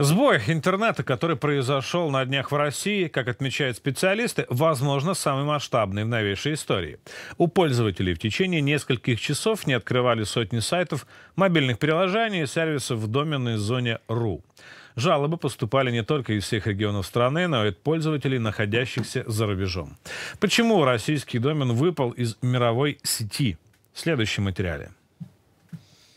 Сбой интернета, который произошел на днях в России, как отмечают специалисты, возможно, самый масштабный в новейшей истории. У пользователей в течение нескольких часов не открывали сотни сайтов, мобильных приложений и сервисов в доменной зоне .ру. Жалобы поступали не только из всех регионов страны, но и от пользователей, находящихся за рубежом. Почему российский домен выпал из мировой сети? В следующем материале.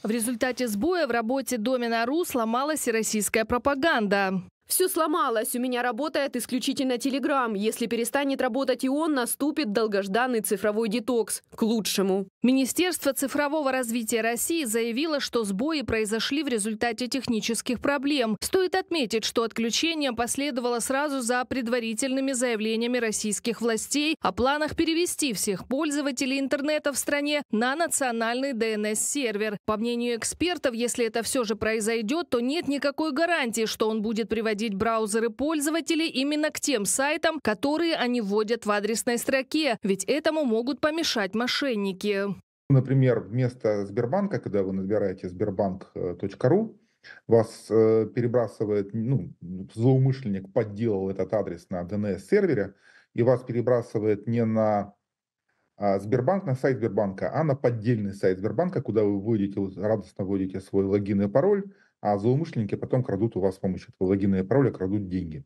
В результате сбоя в работе домена Домина.ру сломалась и российская пропаганда. Все сломалось. У меня работает исключительно Телеграм. Если перестанет работать и он, наступит долгожданный цифровой детокс. К лучшему. Министерство цифрового развития России заявило, что сбои произошли в результате технических проблем. Стоит отметить, что отключение последовало сразу за предварительными заявлениями российских властей о планах перевести всех пользователей интернета в стране на национальный DNS-сервер. По мнению экспертов, если это все же произойдет, то нет никакой гарантии, что он будет приводить приводить браузеры пользователей именно к тем сайтам, которые они вводят в адресной строке, ведь этому могут помешать мошенники. Например, вместо Сбербанка, когда вы набираете сбербанк.ру, вас э, перебрасывает, ну, злоумышленник подделал этот адрес на DNS-сервере, и вас перебрасывает не на э, Сбербанк, на сайт Сбербанка, а на поддельный сайт Сбербанка, куда вы вводите, радостно вводите свой логин и пароль, а злоумышленники потом крадут у вас с помощью этого логина и пароля, крадут деньги.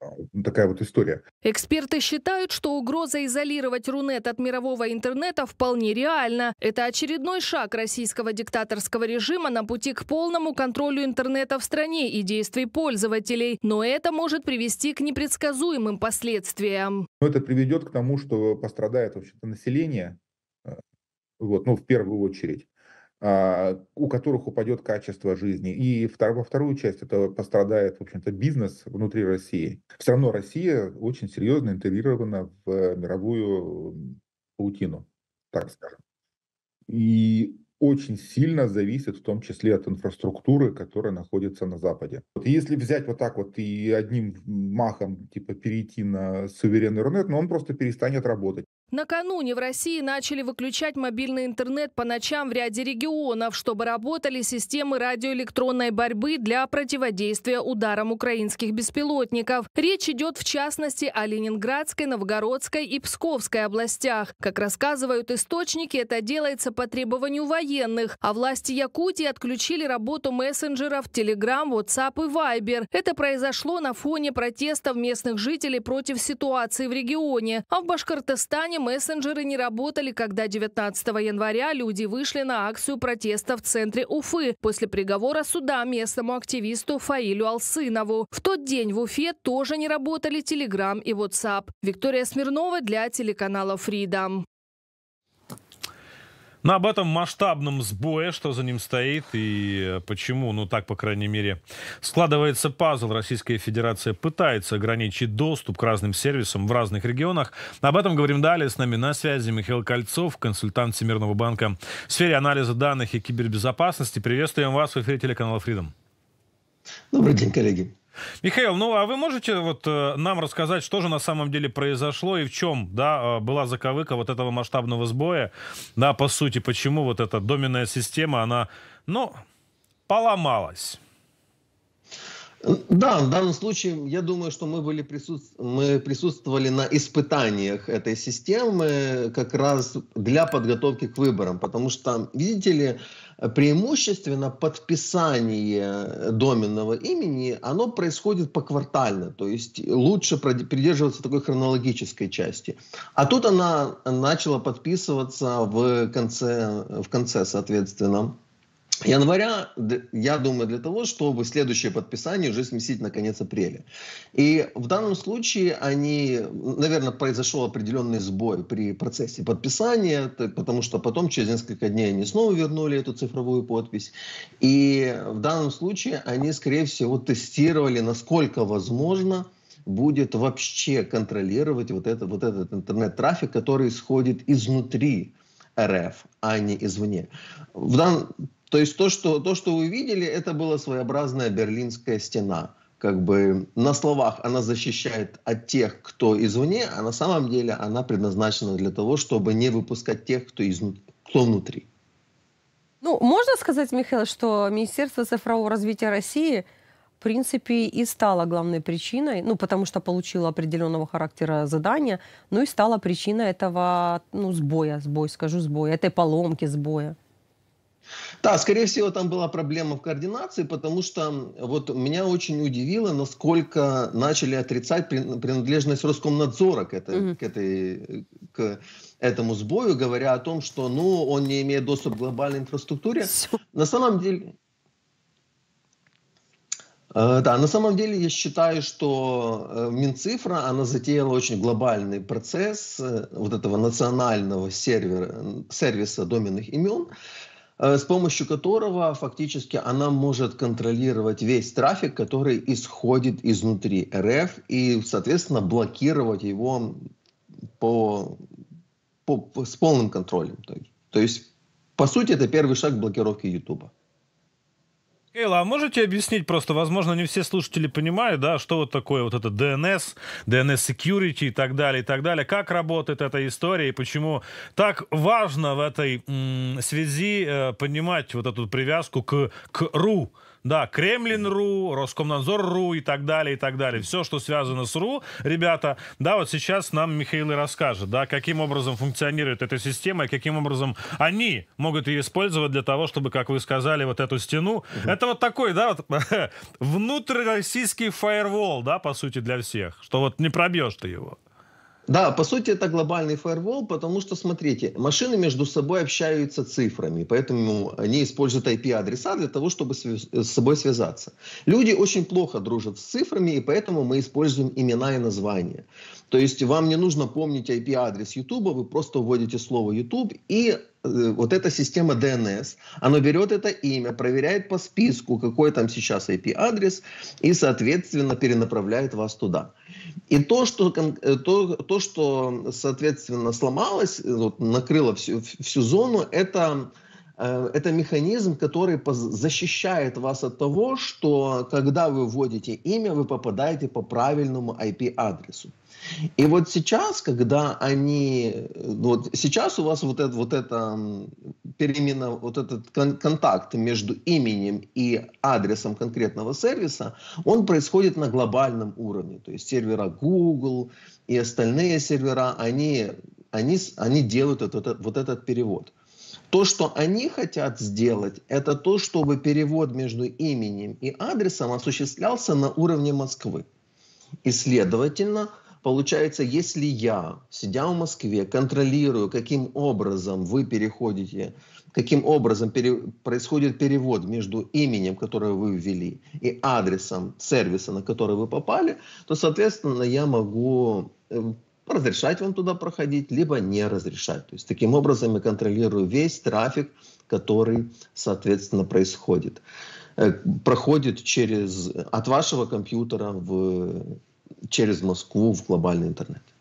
А, ну, такая вот история. Эксперты считают, что угроза изолировать Рунет от мирового интернета вполне реальна. Это очередной шаг российского диктаторского режима на пути к полному контролю интернета в стране и действий пользователей. Но это может привести к непредсказуемым последствиям. Это приведет к тому, что пострадает вообще-то население, э, вот, ну, в первую очередь. А, у которых упадет качество жизни. И во вторую часть это пострадает, в общем-то, бизнес внутри России. Все равно Россия очень серьезно интегрирована в мировую паутину, так скажем. И очень сильно зависит в том числе от инфраструктуры, которая находится на Западе. Вот если взять вот так вот и одним махом типа перейти на суверенный Рунет, но ну, он просто перестанет работать. Накануне в России начали выключать мобильный интернет по ночам в ряде регионов, чтобы работали системы радиоэлектронной борьбы для противодействия ударам украинских беспилотников. Речь идет в частности о Ленинградской, Новгородской и Псковской областях. Как рассказывают источники, это делается по требованию военных, а власти Якутии отключили работу мессенджеров Telegram, WhatsApp и Viber. Это произошло на фоне протестов местных жителей против ситуации в регионе. А в Башкортостане Казани мессенджеры не работали, когда 19 января люди вышли на акцию протеста в центре Уфы после приговора суда местному активисту Фаилю Алсынову. В тот день в Уфе тоже не работали Telegram и WhatsApp. Виктория Смирнова для телеканала Freedom. Но ну, об этом масштабном сбое, что за ним стоит и э, почему, ну так, по крайней мере, складывается пазл. Российская Федерация пытается ограничить доступ к разным сервисам в разных регионах. Об этом говорим далее. С нами на связи Михаил Кольцов, консультант Всемирного банка в сфере анализа данных и кибербезопасности. Приветствуем вас в эфире телеканала Freedom. Добрый день, коллеги. Михаил, ну а вы можете вот э, нам рассказать, что же на самом деле произошло и в чем, да, э, была заковыка вот этого масштабного сбоя, да, по сути, почему вот эта доменная система, она, ну, поломалась? Да, в данном случае, я думаю, что мы были присутств... мы присутствовали на испытаниях этой системы как раз для подготовки к выборам, потому что, видите ли, преимущественно подписание доменного имени, оно происходит поквартально, то есть лучше придерживаться такой хронологической части. А тут она начала подписываться в конце, в конце соответственно, января, я думаю, для того, чтобы следующее подписание уже сместить на конец апреля. И в данном случае они, наверное, произошел определенный сбой при процессе подписания, потому что потом через несколько дней они снова вернули эту цифровую подпись. И в данном случае они, скорее всего, тестировали, насколько возможно будет вообще контролировать вот, это, вот этот интернет-трафик, который исходит изнутри РФ, а не извне. В дан... То есть то, что, то, что вы видели, это была своеобразная берлинская стена. Как бы на словах она защищает от тех, кто извне, а на самом деле она предназначена для того, чтобы не выпускать тех, кто, изнутри, кто внутри. Ну, можно сказать, Михаил, что Министерство цифрового развития России в принципе, и стала главной причиной, ну, потому что получила определенного характера задания, ну, и стала причиной этого, ну, сбоя, сбой, скажу, сбоя, этой поломки, сбоя. Да, скорее всего, там была проблема в координации, потому что вот меня очень удивило, насколько начали отрицать принадлежность Роскомнадзора к, этой, Mm -hmm. к, этой, э, к этому сбою, говоря о том, что ну, он не имеет доступ к глобальной инфраструктуре. На самом деле... Э, да, на самом деле я считаю, что э, Минцифра, она затеяла очень глобальный процесс вот этого национального сервера, сервиса доменных имен, Э, с помощью которого фактически она может контролировать весь трафик, который исходит изнутри РФ и, соответственно, блокировать его по, по, с полным контролем. То есть, по сути, это первый шаг блокировки YouTube. Эйла, а можете объяснить просто, возможно, не все слушатели понимают, да, что вот такое вот это DNS, DNS Security и так далее, и так далее. Как работает эта история и почему так важно в этой м- связи э, понимать вот эту привязку к, к RU, да, Кремлин.ру, Роскомнадзор.ру и так далее, и так далее. Все, что связано с РУ, ребята, да, вот сейчас нам Михаил и расскажет, да, каким образом функционирует эта система и каким образом они могут ее использовать для того, чтобы, как вы сказали, вот эту стену. Угу. Это вот такой, да, вот, внутренний фаервол, да, по сути, для всех, что вот не пробьешь ты его. Да, по сути, это глобальный фаервол, потому что, смотрите, машины между собой общаются цифрами, поэтому они используют IP-адреса для того, чтобы с собой связаться. Люди очень плохо дружат с цифрами, и поэтому мы используем имена и названия. То есть вам не нужно помнить IP-адрес YouTube, вы просто вводите слово YouTube, и Э, вот эта система DNS, она берет это имя, проверяет по списку, какой там сейчас IP-адрес, и, соответственно, перенаправляет вас туда. И то, что, э, то, то, что соответственно, сломалось, э, вот, накрыло всю, всю зону, это Э, это механизм, который защищает вас от того, что когда вы вводите имя, вы попадаете по правильному IP-адресу. И вот сейчас, когда они, э, вот сейчас у вас вот это, вот это перемена, вот этот кон контакт между именем и адресом конкретного сервиса, он происходит на глобальном уровне. То есть сервера Google и остальные сервера, они, они, они делают этот, вот этот перевод. То, что они хотят сделать, это то, чтобы перевод между именем и адресом осуществлялся на уровне Москвы. И, следовательно, получается, если я, сидя в Москве, контролирую, каким образом вы переходите, каким образом пере, происходит перевод между именем, которое вы ввели, и адресом сервиса, на который вы попали, то, соответственно, я могу э, разрешать вам туда проходить, либо не разрешать. То есть таким образом я контролирую весь трафик, который, соответственно, происходит. Э, проходит через, от вашего компьютера в, через Москву в глобальный интернет.